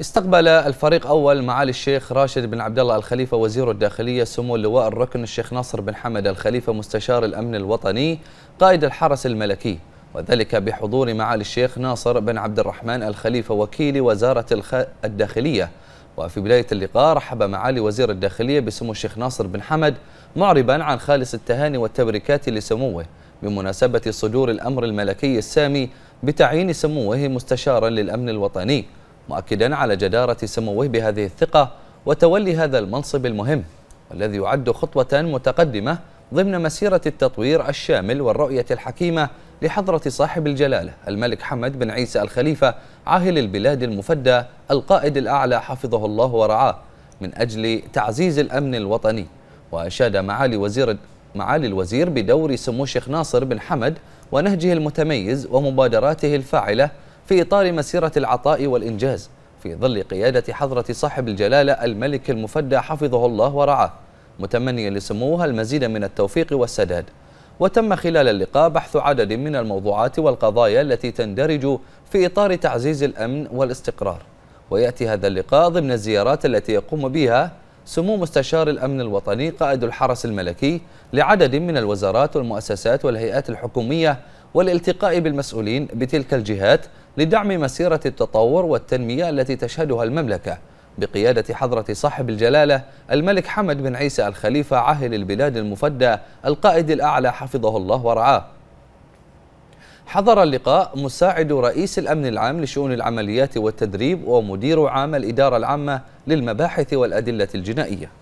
استقبل الفريق أول معالي الشيخ راشد بن عبد الله الخليفة وزير الداخلية سمو اللواء الركن الشيخ ناصر بن حمد الخليفة مستشار الأمن الوطني قائد الحرس الملكي وذلك بحضور معالي الشيخ ناصر بن عبد الرحمن الخليفة وكيل وزارة الداخلية وفي بداية اللقاء رحب معالي وزير الداخلية بسمو الشيخ ناصر بن حمد معربا عن خالص التهاني والتبريكات لسموه بمناسبة صدور الأمر الملكي السامي بتعيين سموه مستشارا للأمن الوطني مؤكدا على جدارة سموه بهذه الثقة وتولي هذا المنصب المهم والذي يعد خطوة متقدمة ضمن مسيرة التطوير الشامل والرؤية الحكيمة لحضرة صاحب الجلالة الملك حمد بن عيسى الخليفة عاهل البلاد المفدى القائد الأعلى حفظه الله ورعاه من أجل تعزيز الأمن الوطني وأشاد معالي وزير معالي الوزير بدور سمو الشيخ ناصر بن حمد ونهجه المتميز ومبادراته الفاعلة في إطار مسيرة العطاء والإنجاز في ظل قيادة حضرة صاحب الجلالة الملك المفدى حفظه الله ورعاه متمنيا لسموها المزيد من التوفيق والسداد وتم خلال اللقاء بحث عدد من الموضوعات والقضايا التي تندرج في إطار تعزيز الأمن والاستقرار ويأتي هذا اللقاء ضمن الزيارات التي يقوم بها سمو مستشار الأمن الوطني قائد الحرس الملكي لعدد من الوزارات والمؤسسات والهيئات الحكومية والالتقاء بالمسؤولين بتلك الجهات لدعم مسيرة التطور والتنمية التي تشهدها المملكة بقيادة حضرة صاحب الجلالة الملك حمد بن عيسى الخليفة عاهل البلاد المفدى القائد الأعلى حفظه الله ورعاه حضر اللقاء مساعد رئيس الأمن العام لشؤون العمليات والتدريب ومدير عام الإدارة العامة للمباحث والأدلة الجنائية